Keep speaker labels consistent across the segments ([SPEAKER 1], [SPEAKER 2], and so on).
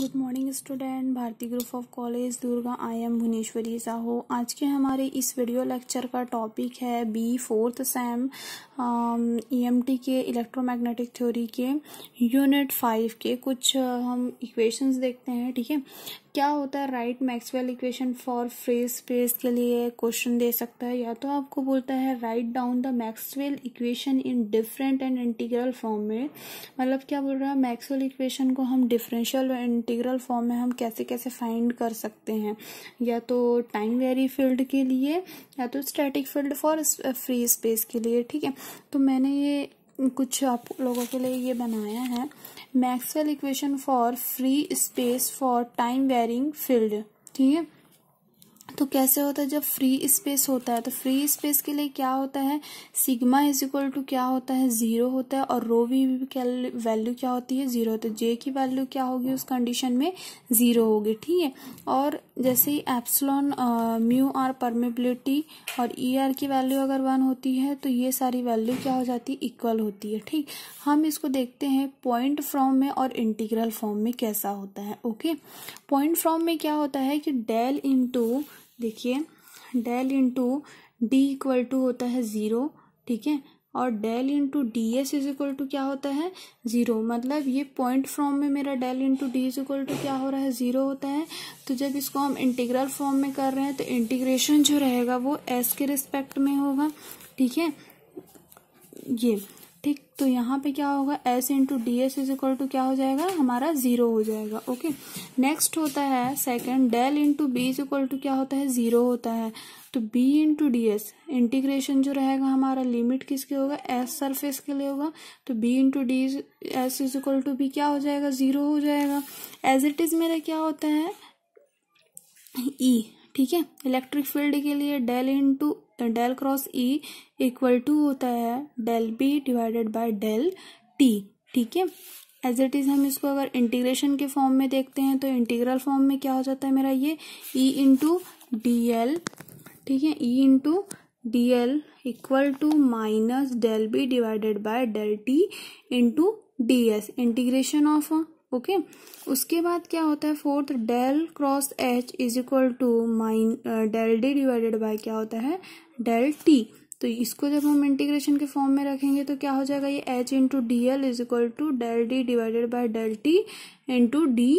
[SPEAKER 1] good morning student Bharati group of college Durga I am Bhubaneswari Sahu आज के हमारे इस वीडियो लेक्चर का टॉपिक है बी फोर्थ एम ईएमटी के इलेक्ट्रोमैग्नेटिक थ्योरी के यूनिट फाइव के कुछ uh, हम इक्वेशंस देखते हैं ठीक है क्या होता है right Maxwell equation for free space के लिए क्वेश्चन दे सकता है या तो आपको बोलता है right down the Maxwell equation in different and integral form में मतलब क्या बोल रहा है मैक्सवेल इक्वेशन को हम डिफरेंशियल एंड इंटीग्रल फॉर्म में हम कैसे कैसे फाइंड कर सकते हैं या तो टाइम वेरी फील्ड के लिए या तो static field for free space के लिए ठीक है तो मैंने ये कुछ आप लोगों के लिए ये बनाया है Maxwell equation for free space for time varying field ठीक है तो कैसे होता है जब फ्री स्पेस होता है तो फ्री स्पेस के लिए क्या होता है सिग्मा इज इक्वल टू क्या होता है ज़ीरो होता है और रो वी वैल्यू क्या होती है ज़ीरो तो जे की वैल्यू क्या होगी उस कंडीशन में ज़ीरो होगी ठीक है और जैसे ही एप्सलॉन म्यू आर परमेबिलिटी और ई e ER आर की वैल्यू अगर वन होती है तो ये सारी वैल्यू क्या हो जाती है इक्वल होती है ठीक हम इसको देखते हैं पॉइंट फॉर्म में और इंटीग्रल फॉर्म में कैसा होता है ओके पॉइंट फॉर्म में क्या होता है कि डेल इंटू देखिए del into D equal to होता है ज़ीरो ठीक है और del into D S is equal to क्या होता है ज़ीरो मतलब ये पॉइंट फॉर्म में मेरा del into D is equal to क्या हो रहा है ज़ीरो होता है तो जब इसको हम इंटीग्रल फॉर्म में कर रहे हैं तो इंटीग्रेशन जो रहेगा वो एस के रिस्पेक्ट में होगा ठीक है ये ठीक तो यहाँ पे क्या होगा S into D S is equal to क्या हो जाएगा हमारा जीरो हो जाएगा ओके नेक्स्ट होता है second del into B is equal to क्या होता है जीरो होता है तो B into D S integration जो रहेगा हमारा लिमिट किसके होगा एस सरफेस के लिए होगा तो B into D S is equal to B क्या हो जाएगा जीरो हो जाएगा एज इट इज मेरा क्या होता है ई e, ठीक है इलेक्ट्रिक फील्ड के लिए del into del cross E equal to होता है del B divided by del T ठीक है एज इट इज़ हम इसको अगर इंटीग्रेशन के फॉर्म में देखते हैं तो इंटीग्रल फॉर्म में क्या हो जाता है मेरा ये ई इंटू डी एल ठीक है E into D L equal to minus del B divided by del T into D S integration of okay उसके बाद क्या होता है fourth del cross H is equal to minus del D divided by क्या होता है del T तो इसको जब हम इंटीग्रेशन के फॉर्म में रखेंगे तो क्या हो जाएगा ये H into D L is equal to del D divided by del T into D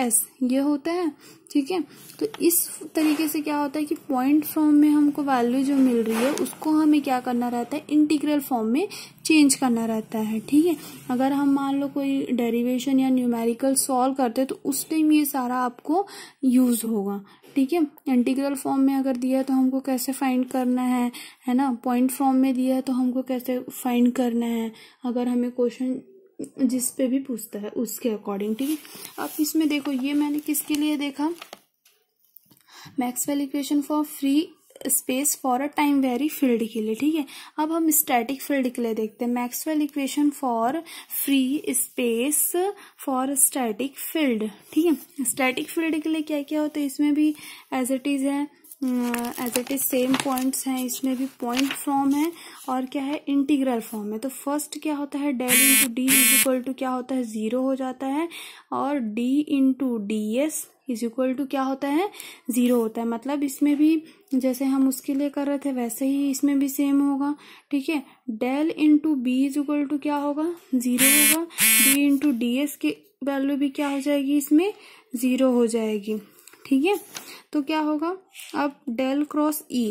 [SPEAKER 1] S ये होता है ठीक है तो इस तरीके से क्या होता है कि पॉइंट फॉर्म में हमको वैल्यू जो मिल रही है उसको हमें क्या करना रहता है इंटीग्रल फॉर्म में चेंज करना रहता है ठीक है अगर हम मान लो कोई डेरिवेशन या न्यूमेरिकल सॉल्व करते हैं तो उस टाइम ये सारा आपको यूज होगा ठीक है इंटीग्रल फॉर्म में अगर दिया है तो हमको कैसे फाइंड करना है है ना पॉइंट फॉर्म में दिया है तो हमको कैसे फाइंड करना है अगर हमें क्वेश्चन जिस पे भी पूछता है उसके अकॉर्डिंग ठीक है अब इसमें देखो ये मैंने किसके लिए देखा Maxwell equation for free space for a time very field के लिए ठीक है अब हम स्टैटिक फील्ड के लिए देखते हैं Maxwell equation for free space for static field ठीक है स्टैटिक फील्ड के लिए क्या क्या होता है इसमें भी एज इट इज है as it is same points हैं इसमें भी पॉइंट फॉर्म है और क्या है इंटीग्रल फॉर्म है तो फर्स्ट क्या होता है del into D is equal to क्या होता है ज़ीरो हो जाता है और D into D S is equal to क्या होता है ज़ीरो होता है मतलब इसमें भी जैसे हम उसके लिए कर रहे थे वैसे ही इसमें भी सेम होगा ठीक है del into B is equal to क्या होगा ज़ीरो होगा डी इंटू डी एस की वैल्यू भी क्या हो जाएगी इसमें ज़ीरो हो जाएगी ठीक है तो क्या होगा अब डेल क्रॉस ई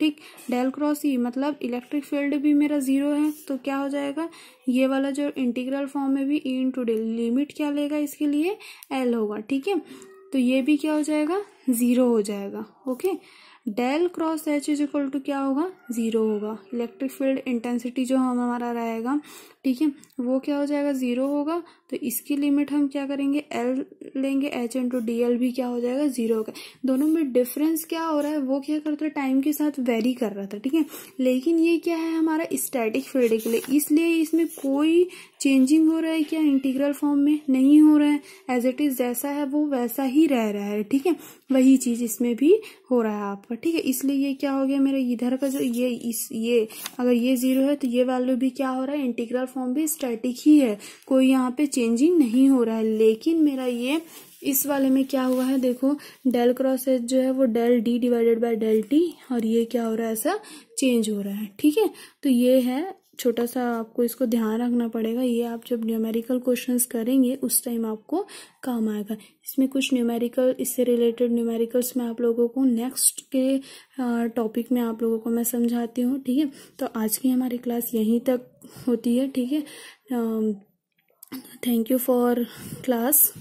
[SPEAKER 1] ठीक डेल क्रॉस ई मतलब इलेक्ट्रिक फील्ड भी मेरा जीरो है तो क्या हो जाएगा ये वाला जो इंटीग्रल फॉर्म में भी ई इंटू डेल लिमिट क्या लेगा इसके लिए एल होगा ठीक है तो ये भी क्या हो जाएगा ज़ीरो हो जाएगा okay del cross H is equal to क्या होगा ज़ीरो होगा इलेक्ट्रिक फील्ड इंटेंसिटी जो हम हमारा रहेगा ठीक है वो क्या हो जाएगा ज़ीरो होगा तो इसकी लिमिट हम क्या करेंगे एल लेंगे एच इंटू डी एल भी क्या हो जाएगा ज़ीरो होगा दोनों में डिफरेंस क्या हो रहा है वो क्या करता है टाइम के साथ वेरी कर रहा था ठीक है लेकिन ये क्या है हमारा स्टैटिक फील्ड के लिए इसलिए इसमें कोई चेंजिंग हो रहा है क्या इंटीग्रल फॉर्म में नहीं हो रहा है एज इट इज़ जैसा है वो वैसा ही रह रहा है ठीक है वही चीज इसमें भी हो रहा है आपका ठीक है इसलिए ये क्या हो गया मेरा इधर का जो ये इस ये अगर ये जीरो है तो ये वैल्यू भी क्या हो रहा है इंटीग्रल फॉर्म भी स्टैटिक ही है कोई यहाँ पे चेंजिंग नहीं हो रहा है लेकिन मेरा ये इस वाले में क्या हुआ है देखो डेल क्रॉस एच जो है वो del D divided by del T और ये क्या हो रहा है ऐसा चेंज हो रहा है ठीक है तो ये है छोटा सा आपको इसको ध्यान रखना पड़ेगा ये आप जब न्यूमेरिकल क्वेश्चंस करेंगे उस टाइम आपको काम आएगा इसमें कुछ न्यूमेरिकल इससे रिलेटेड न्यूमेरिकल्स में आप लोगों को नेक्स्ट के टॉपिक में आप लोगों को मैं समझाती हूँ ठीक है तो आज की हमारी क्लास यहीं तक होती है ठीक है थैंक यू फॉर क्लास